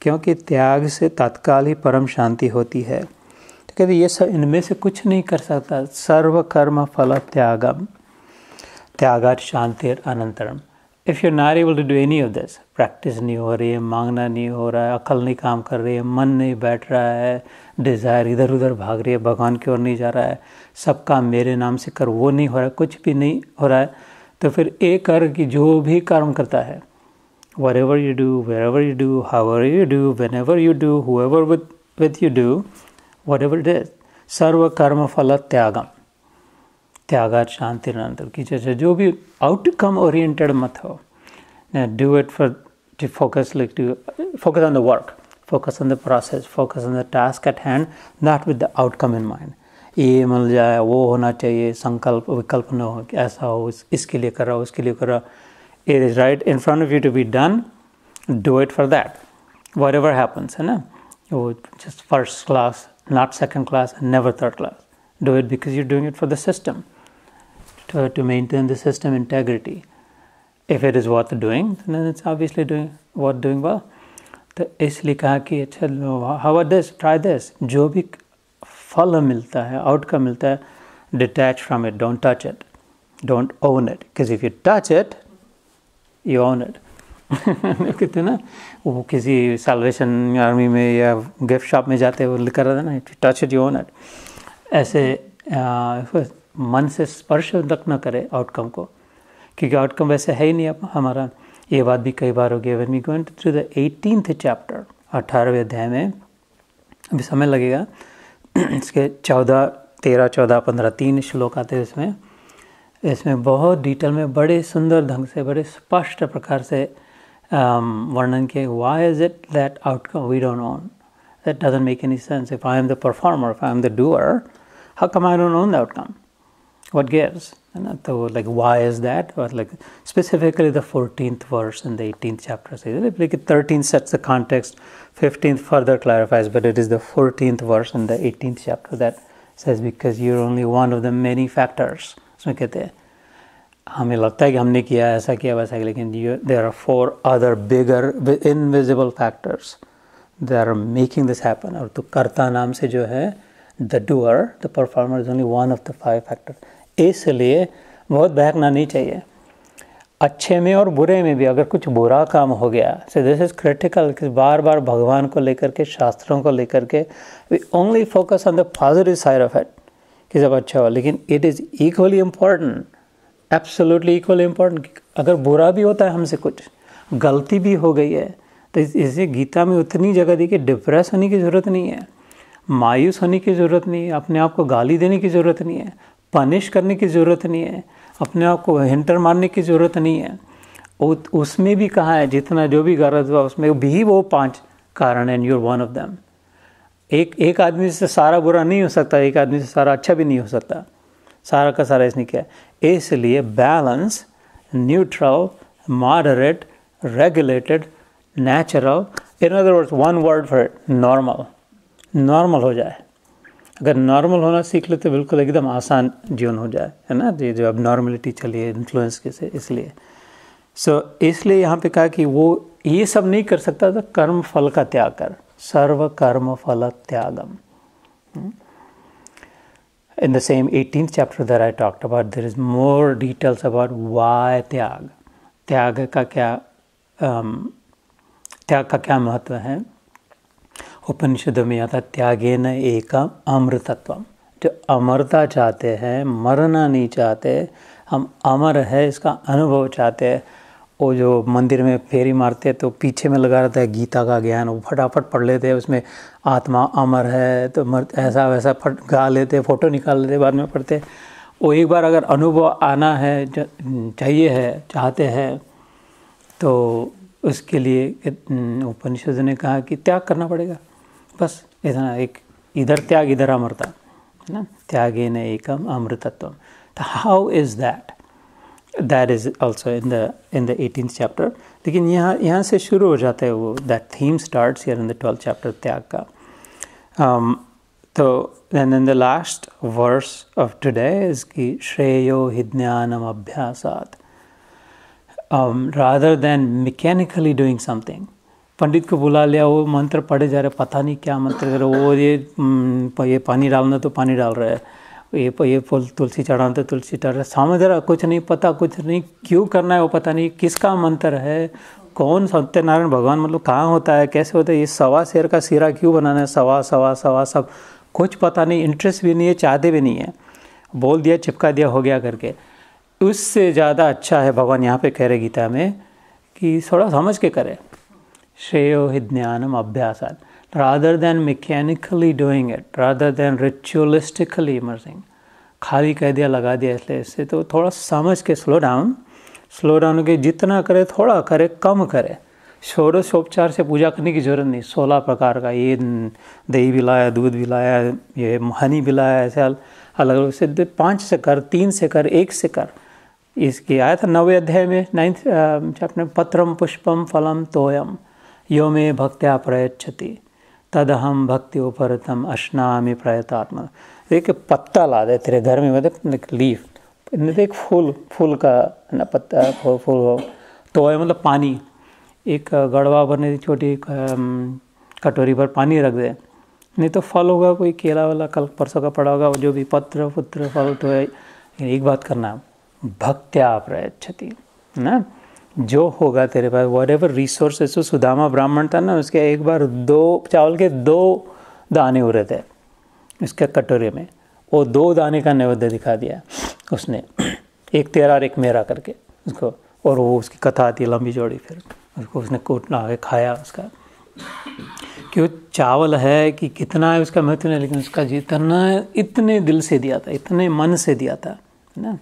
S1: क्योंकि त्याग से तत्काल ही परम शांति होती है तो कहते ये सब इनमें से कुछ नहीं कर सकता सर्व कर्म फल त्यागम त्यागा शांतिर अनंतरम if you not able to do any of this practice नहीं हो रही है मांगना नहीं हो रहा है अकल नहीं काम कर रही है मन नहीं बैठ रहा है डिज़ायर इधर उधर भाग रही है भगवान की ओर नहीं जा रहा है सब काम मेरे नाम से कर वो नहीं हो रहा है कुछ भी नहीं हो रहा है तो फिर एक कर कि जो भी कर्म करता है wherever you do wherever you do however you do whenever you do whoever with with you do whatever it सर्व कर्म फल त्यागम त्यागात शांति निरंतर की चर्चा जो भी आउटकम ओरिएंटेड मत हो do it for to focus like to focus on the work focus on the process focus on the task at hand not with the outcome in mind ये मिल जाए वो होना चाहिए संकल्प विकल्प न हो कि ऐसा हो इस, इसके लिए कर रहा हो उसके लिए कर रहा it is right in front of you to be done do it for that whatever happens है ना वो just first class not second class never third class do it because you doing it for the system to, uh, to maintain the system integrity. If it is worth doing, then it's obviously doing worth doing well. तो इसलिए कहा कि अच्छा how are this try this जो भी फल मिलता है आउटकम मिलता है detach from it don't touch it don't own it because if you touch it you own it कहते ना वो किसी सेलवेशन आर्मी में या गिफ्ट शॉप में जाते हैं वो लिख लिखा रहता ना touch it you own it ऐसे uh, मन से स्पर्श तक न करे आउटकम को क्योंकि आउटकम वैसे है ही नहीं अब हमारा ये बात भी कई बार होगी when we going through the eighteenth chapter अठारहवें अध्याय में अभी समय लगेगा इसके चौदह तेरह चौदह पंद्रह तीन श्लोक आते हैं इसमें इसमें बहुत डिटेल में बड़े सुंदर ढंग से बड़े स्पष्ट प्रकार से um, वर्णन किए why is it that outcome we don't own that doesn't make any sense if I am the performer if I am the doer how come I don't own the outcome what gives? And so, like, why is that? Or like, specifically the 14th verse in the 18th chapter says, like, 13 sets the context, 15th further clarifies, but it is the 14th verse in the 18th chapter that says, because you're only one of the many factors. So, कहते हैं हमें लगता है कि हमने किया ऐसा किया वैसा किया लेकिन there are four other bigger invisible factors they are making और तो कर्ता नाम से जो इसलिए बहुत बहकना नहीं चाहिए अच्छे में और बुरे में भी अगर कुछ बुरा काम हो गया सो दिस इज़ क्रिटिकल कि बार बार भगवान को लेकर के शास्त्रों को लेकर के we only focus on the positive side of it कि जब अच्छा हो लेकिन it is equally important absolutely equally important अगर बुरा भी होता है हमसे कुछ गलती भी हो गई है तो इसे गीता में उतनी जगह दी कि डिप्रेस होने की ज़रूरत नहीं है मायूस होने की ज़रूरत नहीं है अपने आप को गाली देने की ज़रूरत नहीं है पनिश करने की ज़रूरत नहीं है अपने आप को हिंटर मारने की ज़रूरत नहीं है उसमें भी कहा है जितना जो भी गलत हुआ उसमें भी वो पांच कारण and you're one of them एक एक आदमी से सारा बुरा नहीं हो सकता एक आदमी से सारा अच्छा भी नहीं हो सकता सारा का सारा इसने किया इसलिए balance neutral moderate regulated natural in other words one word for normal normal हो जाए अगर नॉर्मल होना सीख ले तो बिल्कुल एकदम आसान जीवन हो जाए है ना ये जो अब नॉर्मलिटी चली है इन्फ्लुएंस के से इसलिए सो so, इसलिए यहाँ पे कहा कि वो ये सब नहीं कर सकता तो कर्म फल का त्याग कर सर्व कर्म फल त्यागम in the same eighteen chapter there I talked about there is more details about why त्याग त्याग का क्या um, त्याग का क्या महत्व है उपनिषदों में आता त्यागे न एका अमृतत्व जो अमरता चाहते हैं मरना नहीं चाहते हम अमर है इसका अनुभव चाहते हैं वो जो मंदिर में फेरी मारते हैं तो पीछे में लगा रहता है गीता का ज्ञान वो फटाफट पढ़ लेते हैं उसमें आत्मा अमर है तो मर ऐसा वैसा फट गा लेते फ़ोटो निकाल लेते बाद में पढ़ते वो एक बार अगर अनुभव आना है चाहिए है चाहते हैं तो उसके लिए उपनिषद ने कहा कि त्याग करना पड़ेगा बस इतना एक इधर त्याग इधर अमृता है ना त्यागे न एकम अमृतत्व how is that that is also in the in the eighteen chapter लेकिन यहाँ यहाँ से शुरू हो जाता है वो that theme starts in the twelfth chapter त्याग का um, तो and in the last verse of today is की श्रेयो हि ज्ञानम अभ्यासात rather um, then than doing something पंडित को बुला लिया वो मंत्र पढ़े जा रहे पता नहीं क्या मंत्र कर रहे वो ये हम्म, ये पानी डालना तो पानी डाल रहा है ये ये फूल तुलसी चढ़ाना तो तुलसी चढ़ रहा है समझ रहा कुछ नहीं पता कुछ नहीं क्यों करना है वो पता नहीं किसका मंत्र है कौन सत्यनारायण भगवान मतलब कहाँ होता है कैसे होता है ये सवा शेर का सिरा क्यों बनाना है सवा सवा सवा सब कुछ पता नहीं इंटरेस्ट भी नहीं है चाहते भी नहीं है बोल दिया चिपका दिया हो गया करके उससे ज़्यादा अच्छा है भगवान यहाँ पे कह रहे गीता में कि थोड़ा समझ के करें Shreyo Hidnyanam Abhyasat. Rather than mechanically doing it, rather than ritualistically immersing. खाली कह दिया लगा दिया इसलिए इससे तो थोड़ा समझ के स्लो डाउन स्लो डाउन के जितना करे थोड़ा करे कम करे षोडशोपचार से पूजा करने की जरूरत नहीं सोलह प्रकार का ये दही भी लाया दूध भी लाया ये हनी भी लाया ऐसे अलग अलग से पाँच से कर तीन से कर एक से कर इसकी आया था नवे अध्याय में नाइन्थ चैप्टर पत्रम पुष्पम फलम तोयम यो मे भक्त्या प्रयच्छति हम भक्ति उपरतम अश्नामी प्रयतात्मा एक पत्ता ला दे तेरे घर में मतलब एक लीफ तो एक फूल फूल का ना पत्ता फूल फूल हो तो है मतलब पानी एक गड़वा भरने की छोटी कटोरी पर पानी रख दे नहीं तो फल होगा कोई केला वाला कल परसों का पड़ा होगा जो भी पत्र पुत्र फल तो है एक बात करना भक्त्या प्रयच्छति है ना जो होगा तेरे पास वॉट एवर रिसोर्सेस तो सुदामा ब्राह्मण था ना उसके एक बार दो चावल के दो दाने रहे थे उसके कटोरे में वो दो दाने का नैवेद्य दिखा दिया उसने एक तेरा और एक मेरा करके उसको और वो उसकी कथा आती है लंबी जोड़ी फिर उसको उसने कूटना आगे खाया उसका क्यों चावल है कि कितना है उसका महत्व नहीं लेकिन उसका जितना इतने दिल से दिया था इतने मन से दिया था है ना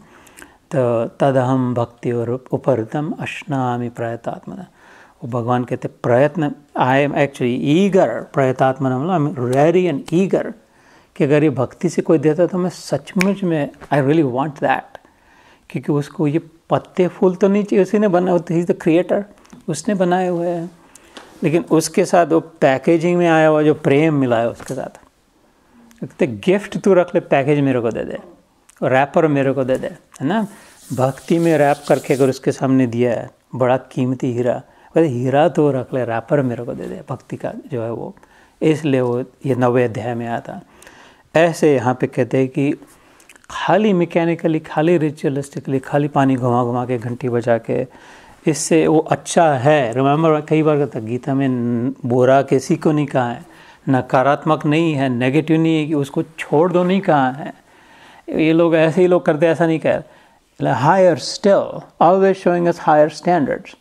S1: तो तदहम भक्ति और उपरतम अश्नामी प्रयतात्मन वो भगवान कहते प्रयत्न आई एम एक्चुअली ईगर प्रयतात्मन I am ready and eager कि अगर ये भक्ति से कोई देता तो मैं सचमुच में आई रियली वॉन्ट दैट क्योंकि उसको ये पत्ते फूल तो नहीं चाहिए उसी ने बना इज़ द क्रिएटर उसने बनाए हुए हैं लेकिन उसके साथ वो पैकेजिंग में आया हुआ जो प्रेम मिला है उसके साथ गिफ्ट तू रख ले पैकेज मेरे को दे दे रैपर मेरे को दे दे है ना भक्ति में रैप करके अगर उसके सामने दिया है बड़ा कीमती हीरा बोले हीरा तो रख ले रैपर मेरे को दे दे भक्ति का जो है वो इसलिए वो ये नवे अध्याय में आता ऐसे यहाँ पे कहते हैं कि खाली मैकेनिकली खाली रिचुअलिस्टिकली खाली पानी घुमा घुमा के घंटी बजा के इससे वो अच्छा है रिमेम्बर कई बार कहता गीता में बोरा किसी को नहीं कहा है नकारात्मक नहीं है नेगेटिव नहीं है कि उसको छोड़ दो नहीं कहा है ये लोग ऐसे ही लोग करते ऐसा नहीं कह रहे higher still always showing us higher standards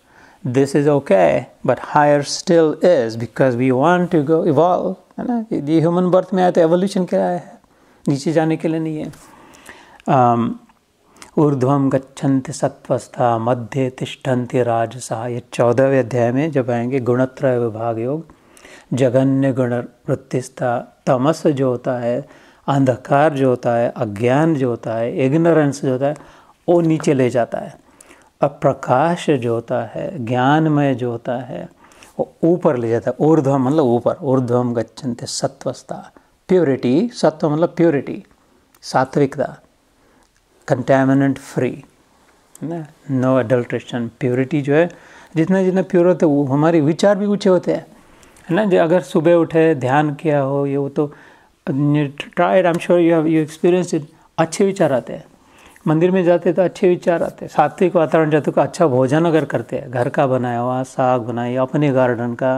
S1: this is okay but higher still is because we want to go evolve है ना ये ह्यूमन बर्थ में आए तो एवोल्यूशन क्या है नीचे जाने के लिए नहीं है um, ऊर्ध्वम गच्छन्ति सत्वस्था मध्य तिष्ठन्ति राजसा ये चौदहवें अध्याय में जब आएंगे गुणत्रय विभाग योग जघन्य गुण वृत्तिस्था तमस जो होता है अंधकार जो होता है अज्ञान जो होता है इग्नोरेंस जो होता है वो नीचे ले जाता है और प्रकाश जो होता है ज्ञान में जो होता है वो ऊपर ले जाता है ऊर्ध्व मतलब ऊपर ऊर्ध्वम गच्छन्ते सत्वस्था प्योरिटी सत्व मतलब प्योरिटी सात्विकता कंटेमिनेंट फ्री ना नो एडल्ट्रेशन प्योरिटी जो है जितना जितना प्योर होता है वो हमारे विचार भी ऊँचे होते हैं है ना जो अगर सुबह उठे ध्यान किया हो ये वो तो tried I am sure you have you experience it अच्छे विचार आते हैं मंदिर में जाते तो अच्छे विचार आते हैं सात्विक वातावरण जाते तो अच्छा भोजन अगर करते हैं घर का बनाया हुआ साग बनाया अपने गार्डन का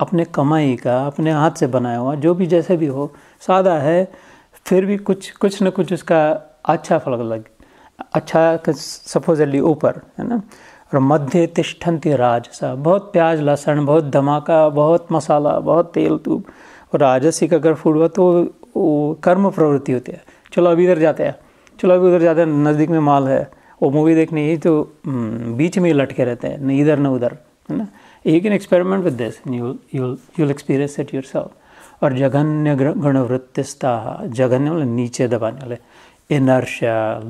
S1: अपने कमाई का अपने हाथ से बनाया हुआ जो भी जैसे भी हो सादा है फिर भी कुछ कुछ न कुछ उसका अच्छा फल लग अच्छा सपोजली ऊपर है ना और मध्य तिष्ठन्ति सा बहुत प्याज लहसुन बहुत धमाका बहुत मसाला बहुत तेल तूप और राजसिक अगर फूड हुआ तो वो कर्म प्रवृत्ति होती है चलो अभी इधर जाते हैं चलो अभी उधर जाते हैं नज़दीक में माल है वो मूवी देखने ही तो हम्म, बीच में ही लटके रहते हैं न इधर न उधर है ना you can experiment with this you'll experience at yourself और जघन्य गणवृत्तिस्ता जघन्य वाले नीचे दबाने वाले इनर्श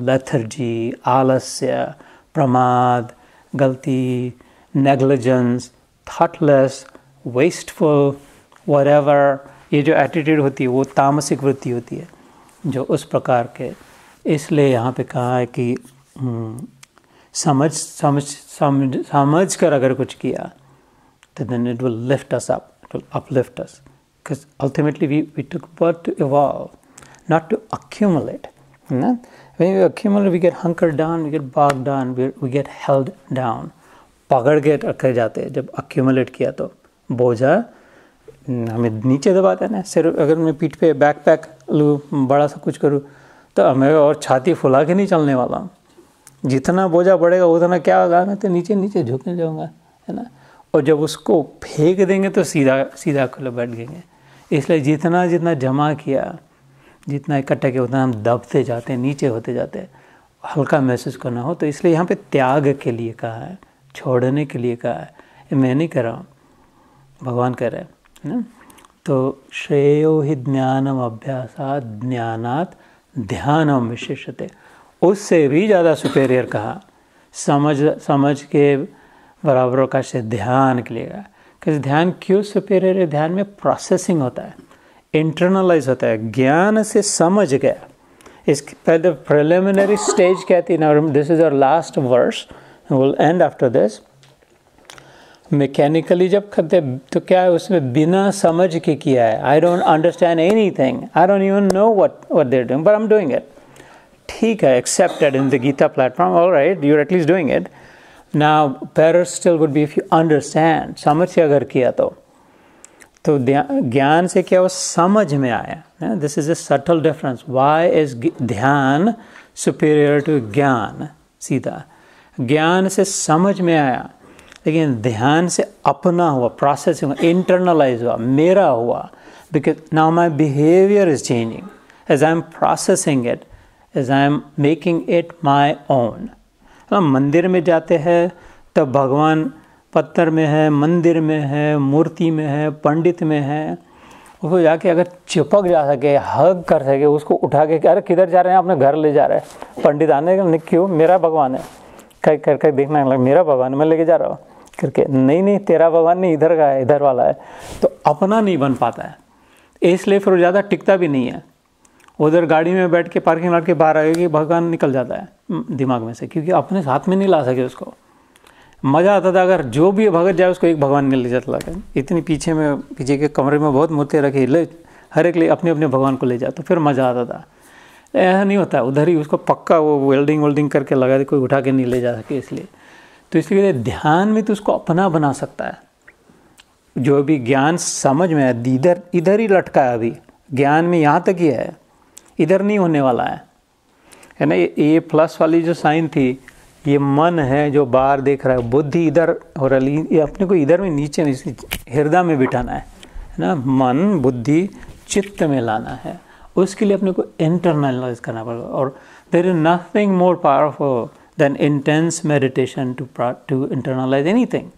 S1: लथर्जी आलस्य प्रमाद गलती नेग्लिजेंस थाटलेस वेस्टफुल वरेवर ये जो एटीट्यूड होती है वो तामसिक वृत्ति होती है जो उस प्रकार के इसलिए यहाँ पे कहा है कि हम्म, समझ समझ समझ समझ कर अगर कुछ किया तो then it will lift us up it will uplift us because ultimately we we took birth to evolve not to accumulate we we accumulate we get hunker down we get bog down we get held down पकड़ के रखे जाते जब अक्यूमुलेट किया तो बोझा हमें नीचे दबाते हैं ना सिर अगर मैं पीठ पे बैक पैक लूँ बड़ा सा कुछ करूँ तो हमें और छाती फुला के नहीं चलने वाला जितना बोझा बढ़ेगा उतना क्या होगा मैं तो नीचे नीचे झुकने जाऊँगा है ना और जब उसको फेंक देंगे तो सीधा सीधा खुले बैठ गएंगे इसलिए जितना जितना जमा किया जितना इकट्ठा किया उतना हम दबते जाते हैं नीचे होते जाते हैं हल्का महसूस करना हो तो इसलिए यहाँ पे त्याग के लिए कहा है छोड़ने के लिए कहा है मैं नहीं कर रहा हूँ भगवान कह रहे हैं है ना तो श्रेयो ही ज्ञानम अभ्यासात ज्ञानात ध्यानम विशेषते उससे भी ज़्यादा सुपेरियर कहा समझ समझ के बराबर का से ध्यान के लिए क्योंकि ध्यान क्यों सुपेरियर है ध्यान में प्रोसेसिंग होता है इंटरनलाइज होता है ज्ञान से समझ गया इस पहले प्रिलिमिनरी स्टेज कहती है ना this is your last verse will end after this mechanically जब करते तो क्या है उसमें बिना समझ के किया है I don't understand anything I don't even know what what they're doing but I am doing it ठीक है accepted in the Gita platform all right are at least doing it ना better still would be if you understand समझ से अगर किया तो तो ज्ञान से क्या वो समझ में आया this is a subtle difference why is ध्यान सुपीरियर टू ज्ञान सीधा ज्ञान से समझ में आया लेकिन ध्यान से अपना हुआ प्रोसेसिंग हुआ इंटरनलाइज हुआ मेरा हुआ because now my behaviour is changing as I am processing it as I am making it my own हम मंदिर में जाते हैं तब भगवान पत्थर में है मंदिर में है मूर्ति में है पंडित में है उसको जाके अगर चिपक जा सके हग कर सके उसको उठा के अरे किधर जा रहे हैं अपने घर ले जा रहे हैं पंडित आने का क्यों मेरा भगवान है कहीं कर कहीं देखना मेरा भगवान मैं लेके जा रहा हूँ करके नहीं नहीं तेरा भगवान नहीं इधर का है इधर वाला है तो अपना नहीं बन पाता है इसलिए फिर ज़्यादा टिकता भी नहीं है उधर गाड़ी में बैठ के पार्किंग लॉट के बाहर आएगी भगवान निकल जाता है दिमाग में से क्योंकि अपने साथ में नहीं ला सके उसको मज़ा आता था अगर जो भी भगत जाए उसको एक भगवान मिल ले जाता लगे इतनी पीछे में पीछे के कमरे में बहुत मूर्तियाँ रखी ले हर एक लिए अपने अपने भगवान को ले जाओ तो फिर मज़ा आता था ऐसा नहीं होता उधर ही उसको पक्का वो वेल्डिंग वेल्डिंग करके लगा दे कोई उठा के नहीं ले जा सके इसलिए तो इसलिए ध्यान में तो उसको अपना बना सकता है जो भी ज्ञान समझ में है इधर इधर ही लटका है अभी ज्ञान में यहाँ तक ही है इधर नहीं होने वाला है है ना ये ए प्लस वाली जो साइन थी ये मन है जो बाहर देख रहा है बुद्धि इधर हो रही ये अपने को इधर में नीचे में हृदय में बिठाना है ना मन बुद्धि चित्त में लाना है उसके लिए अपने को इंटरनलाइज करना पड़ेगा और there is nothing more powerful than intense meditation to, to internalize anything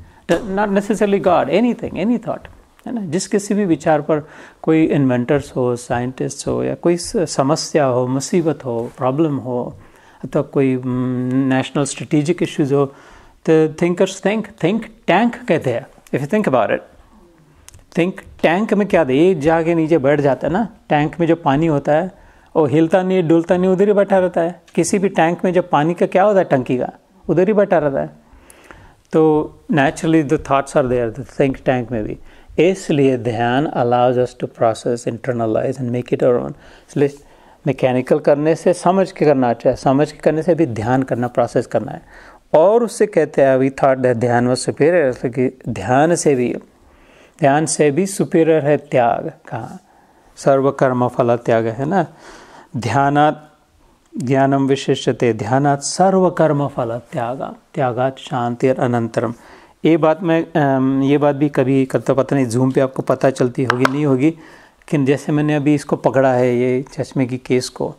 S1: not necessarily God, anything, any thought. है ना जिस किसी भी विचार पर कोई इन्वेंटर्स हो साइंटिस्ट हो या कोई समस्या हो मुसीबत हो प्रॉब्लम हो अथवा कोई नेशनल स्ट्रेटेजिक इश्यूज हो तो थिंकर्स थिंक थिंक टैंक कहते हैं if you think about it think tank में क्या दे ये जाके नीचे बैठ जाता है ना टैंक में जो पानी होता है वो हिलता नहीं डुलता नहीं उधर ही बैठा रहता है किसी भी टैंक में जब पानी का क्या होता है टंकी का उधर ही बैठा रहता है तो naturally the thoughts are there the think tank में भी इसलिए ध्यान allows us to process internalise and make it our own इसलिए मैकेनिकल करने से समझ के करना चाहिए अच्छा समझ के करने से भी ध्यान करना प्रोसेस करना है और उससे कहते हैं अभी थाट ध्यान व सुपेरियर तो कि ध्यान से भी ध्यान से भी सुपेरियर है त्याग कहाँ सर्वकर्म फल त्याग है ना ध्यानात् ज्ञानम विशिष्यते ध्यानात् सर्वकर्म फल त्याग त्यागात शांति और अनंतरम ये बात मैं ये बात भी कभी करता पता नहीं जूम पे आपको पता चलती होगी नहीं होगी लेकिन जैसे मैंने अभी इसको पकड़ा है ये चश्मे की केस को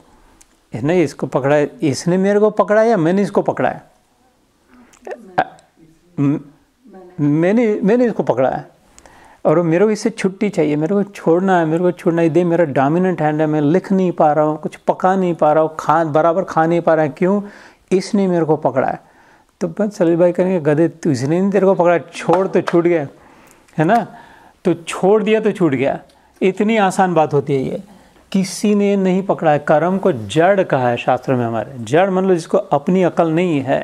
S1: है ना इसको पकड़ा है इसने मेरे को पकड़ा या मैंने इसको पकड़ा है मैंने मैंने इसको पकड़ा है और मेरे को इससे छुट्टी चाहिए मेरे को छोड़ना है मेरे को छोड़ना दे मेरा डोमिनेंट हैंड है मैं लिख नहीं पा रहा हूँ कुछ पका नहीं पा रहा हूँ खा बराबर खा नहीं पा रहा है क्यों इसने मेरे को पकड़ा है तो बस सलील भाई कहेंगे गधे तू इसने नहीं तेरे को पकड़ा छोड़ तो छूट गया है ना तो छोड़ दिया तो छूट गया इतनी आसान बात होती है ये किसी ने नहीं पकड़ा है कर्म को जड़ कहा है शास्त्र में हमारे जड़ मान लो जिसको अपनी अकल नहीं है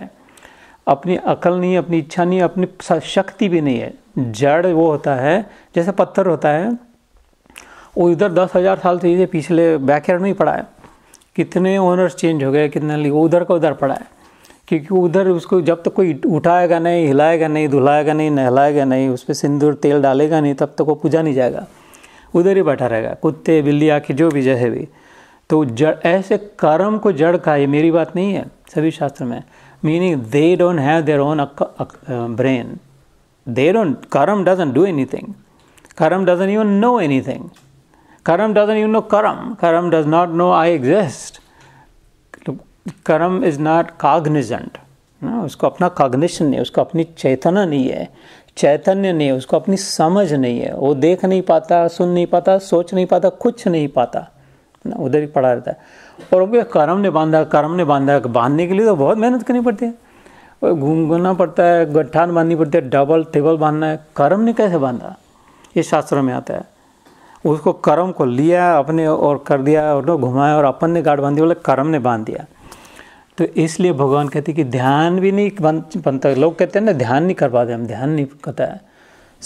S1: अपनी अकल नहीं अपनी इच्छा नहीं अपनी शक्ति भी नहीं है जड़ वो होता है जैसे पत्थर होता है वो इधर दस हज़ार साल से पिछले बैकयार्ड में ही पड़ा है कितने ओनर्स चेंज हो गए कितने लिए उधर का उधर पड़ा है क्योंकि उधर उसको जब तक तो कोई उठाएगा नहीं हिलाएगा नहीं धुलाएगा नहीं नहलाएगा नहीं उस पर सिंदूर तेल डालेगा नहीं तब तक तो वो पूजा नहीं जाएगा उधर ही बैठा रहेगा कुत्ते बिल्ली आके जो भी जैसे भी तो जड़ ऐसे कर्म को जड़ का ये मेरी बात नहीं है सभी शास्त्र में meaning they don't have their own brain They don't, Karam doesn't do anything. Karam doesn't even know anything. Karam doesn't even know Karam. Karam does not know I exist. Karam is not cognizant. no, उसको अपना कॉग्निशन नहीं है उसको अपनी चेतना नहीं है चैतन्य नहीं है उसको अपनी समझ नहीं है वो देख नहीं पाता सुन नहीं पाता सोच नहीं पाता कुछ नहीं पाता ना उधर ही पड़ा रहता है और वो कर्म ने बांधा कर्म ने बांधा बांधने के लिए तो बहुत मेहनत करनी पड़ती है घूमना पड़ता है गट्ठान बांधनी पड़ती है डबल टेबल बांधना है कर्म ने कैसे बांधा ये शास्त्रों में आता है उसको कर्म को लिया अपने और कर दिया और घुमाया और अपन ने गाड़ बांधी बोले कर्म ने बांध दिया तो इसलिए भगवान कहते कि ध्यान भी नहीं बन बनता लोग कहते हैं ना ध्यान नहीं कर पाते हम ध्यान नहीं करता है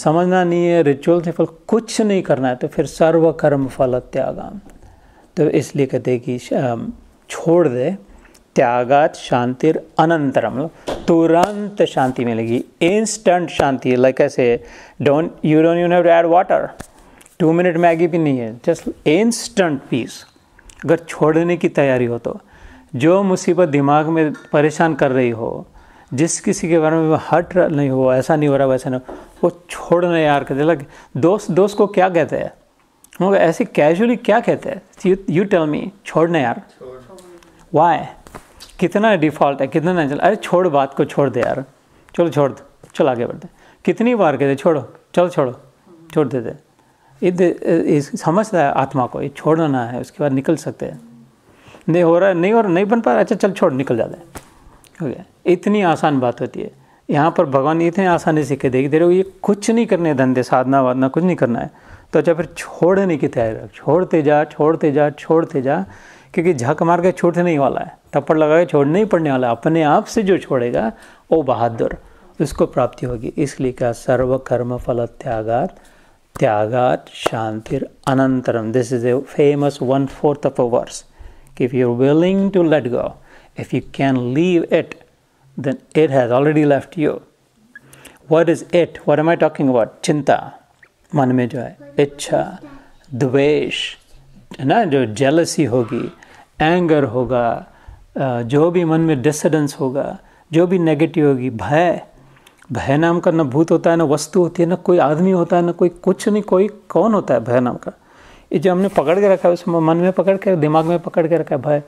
S1: समझना नहीं है रिचुअल से फल कुछ नहीं करना है तो फिर सर्व कर्म फल त्यागाम तो इसलिए कहते कि छोड़ दे त्यागात शांतिर अनंतरम तुरंत शांति मिलेगी इंस्टेंट शांति लाइक ऐसे don't you don't you have to add water two minute Maggi भी नहीं है जस्ट इंस्टेंट पीस अगर छोड़ने की तैयारी हो तो जो मुसीबत दिमाग में परेशान कर रही हो जिस किसी के बारे में हट नहीं हो ऐसा नहीं हो रहा वैसा नहीं वो छोड़ने यार कहते लग दोस्त दोस्त को क्या कहते हैं ऐसे कैजुअली क्या कहते हैं यू टेल मी छोड़ने यार वाई कितना डिफ़ॉल्ट है कितना नहीं चला अरे छोड़ बात को छोड़ दे यार चलो छोड़ दो चल आगे बढ़ते कितनी बार कहते छोड़ो चलो छोड़ो छोड़ देते दे समझता है आत्मा को ये छोड़ना है उसके बाद निकल सकते हैं नहीं हो रहा है नहीं हो रहा नहीं बन पा रहा अच्छा चल छोड़ निकल जाते हैं इतनी आसान बात होती है यहाँ पर भगवान इतने आसानी से कह दे रहे ये कुछ नहीं करने धंधे साधना वाधना कुछ नहीं करना है तो अच्छा फिर छोड़ने की तैयारी रख छोड़ते जा छोड़ते जा छोड़ते जा क्योंकि झक मार के छूट ही वाला है थप्पड़ लगा के छोड़ने ही पड़ने वाला है अपने आप से जो छोड़ेगा वो बहादुर उसको प्राप्ति होगी इसलिए क्या सर्व कर्म फल त्यागात त्यागात शांतिर अनंतरम this is a famous one fourth of a verse if you're willing to let go if you can leave it then it has already left you what is it what am I talking about चिंता मन में जो है इच्छा द्वेष है ना जो जेलसी होगी एंगर होगा जो भी मन में डिसडेंस होगा जो भी नेगेटिव होगी भय भय नाम का न भूत होता है ना वस्तु होती है ना कोई आदमी होता है ना कोई कुछ नहीं कोई कौन होता है भय नाम का ये जो हमने पकड़ के रखा है उसमें मन में पकड़ के दिमाग में पकड़ के रखा है भय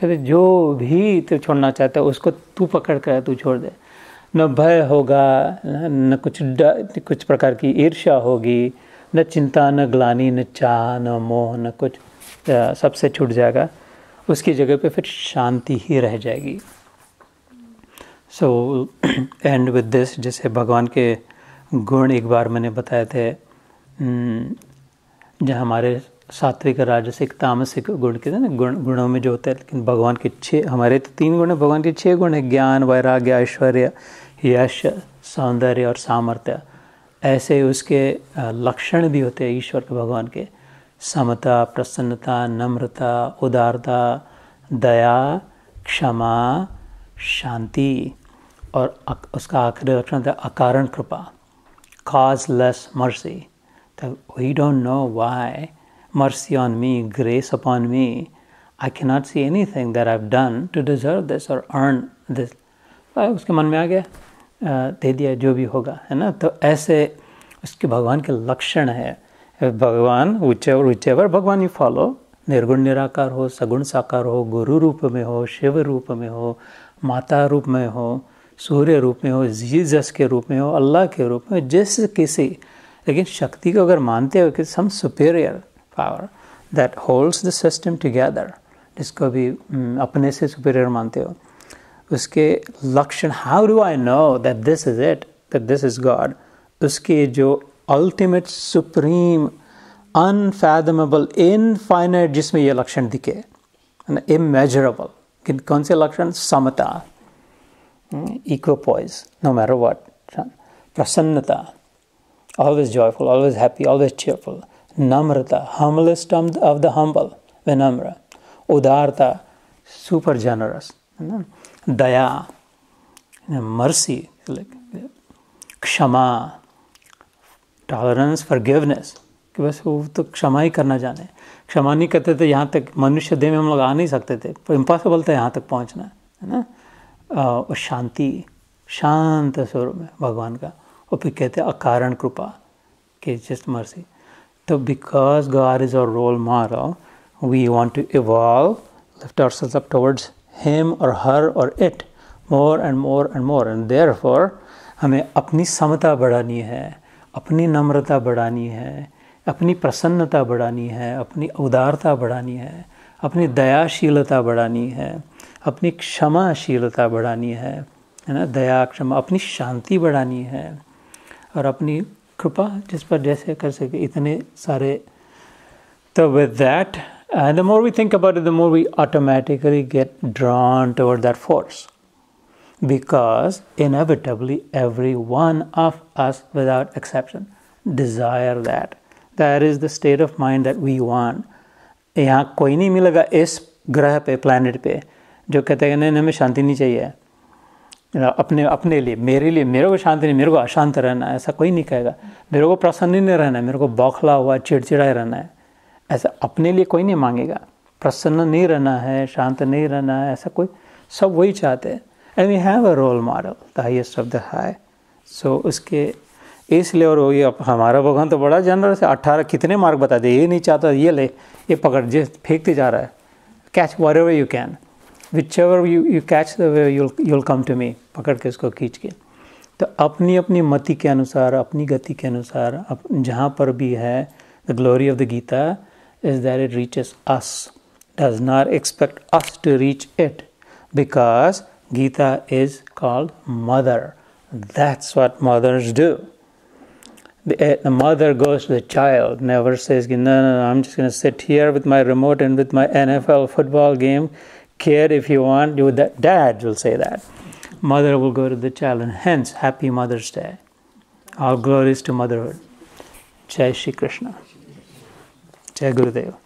S1: कहते जो भी तू छोड़ना चाहता है उसको तू पकड़ कर तू छोड़ दे न भय होगा न कुछ कुछ प्रकार की ईर्ष्या होगी न चिंता न ग्लानी न चाह न मोह न कुछ सबसे छूट जाएगा उसकी जगह पे फिर शांति ही रह जाएगी सो एंड विद दिस जैसे भगवान के गुण एक बार मैंने बताए थे जहाँ हमारे सात्विक राजसिक तामसिक गुण के ना गुण गुणों में जो होते हैं लेकिन भगवान के छः हमारे तो तीन गुण हैं भगवान के छः गुण हैं ज्ञान वैराग्य ऐश्वर्य यश सौंदर्य और सामर्थ्य ऐसे उसके लक्षण भी होते हैं ईश्वर के भगवान के समता प्रसन्नता नम्रता उदारता दया क्षमा शांति और उसका आखिरी लक्षण था अकारण कृपा कॉज लेस मर्सी तो we don't know why on me grace upon me I cannot see anything I've done done to deserve this और अर्न दिस उसके मन में आ गया दे दिया जो भी होगा है ना तो ऐसे उसके भगवान के लक्षण है भगवान whichever whichever भगवान यू फॉलो निर्गुण निराकार हो सगुण साकार हो गुरु रूप में हो शिव रूप में हो माता रूप में हो सूर्य रूप में हो जीजस के रूप में हो अल्लाह के रूप में जिस किसी लेकिन शक्ति को अगर मानते हो कि some superior power that holds the system together जिसको भी अपने से सुपेरियर मानते हो उसके लक्षण how do I know that this is it that this is god उसके जो अल्टीमेट सुप्रीम अनफैदमेबल इनफाइनाइट जिसमें यह लक्षण दिखे इमेजरेबल किन कौन से लक्षण समता equipoise no matter what प्रसन्नता always joyful always happy always cheerful नम्रता हमले स्टम ऑफ द हम्बल वे नम्र उदारता सुपर जेनरस है ना दया मर्सी क्षमा टॉलरेंस फॉरगिवनेस कि बस वो तो क्षमा ही करना जाने क्षमा नहीं करते थे यहाँ तक मनुष्य देह में हम लोग आ नहीं सकते थे पर इम्पॉसिबल था यहाँ तक पहुँचना है ना और शांति शांत स्वरूप में भगवान का और फिर कहते हैं अकारण कृपा के जस्ट मर्सी तो because god is our role model want to evolve evolve, lift ourselves towards towards और हर और it more and more and more and therefore हमें अपनी समता बढ़ानी है अपनी नम्रता बढ़ानी है अपनी प्रसन्नता बढ़ानी है अपनी उदारता बढ़ानी है अपनी दयाशीलता बढ़ानी है अपनी क्षमाशीलता बढ़ानी है है ना दया क्षमा अपनी शांति बढ़ानी है और अपनी कृपा जिस पर जैसे कर सके इतने सारे तो with that and the more we think about it the more we automatically get drawn toward that force because inevitably every one of us without exception desire that that is the state of mind that we want यहाँ कोई नहीं मिलेगा इस ग्रह पे प्लानट पे जो कहते हैं नहीं हमें शांति नहीं चाहिए अपने अपने लिए मेरे लिए मेरे को शांति नहीं मेरे को अशांत रहना है ऐसा कोई नहीं कहेगा मेरे को प्रसन्न ही नहीं रहना है मेरे को बौखला हुआ चिड़चिड़ा रहना है ऐसा अपने लिए कोई नहीं मांगेगा प्रसन्न नहीं रहना है शांत नहीं रहना है ऐसा कोई सब वही चाहते हैं and we have a role model the highest of the high so उसके इसलिए और ये हमारा भगवान तो बड़ा जनरल से अट्ठारह कितने मार्क बता दे ये नहीं चाहता ये ले ये पकड़ जे फेंकते जा रहा है catch wherever you can whichever you you catch you'll come to me पकड़ के उसको खींच के तो अपनी अपनी मति के अनुसार अपनी गति के अनुसार अप जहाँ पर भी है the glory of the Gita is that it reaches us does not expect us to reach it because Gita is called mother. That's what mothers do. The, eh, the mother goes to the child, never says, no, no, no, I'm just going to sit here with my remote and with my NFL football game. Kid, if you want, you, that, dad will say that. Mother will go to the child, and hence, happy Mother's Day. All glories to motherhood. Jai Shri Krishna. Jai Gurudeva.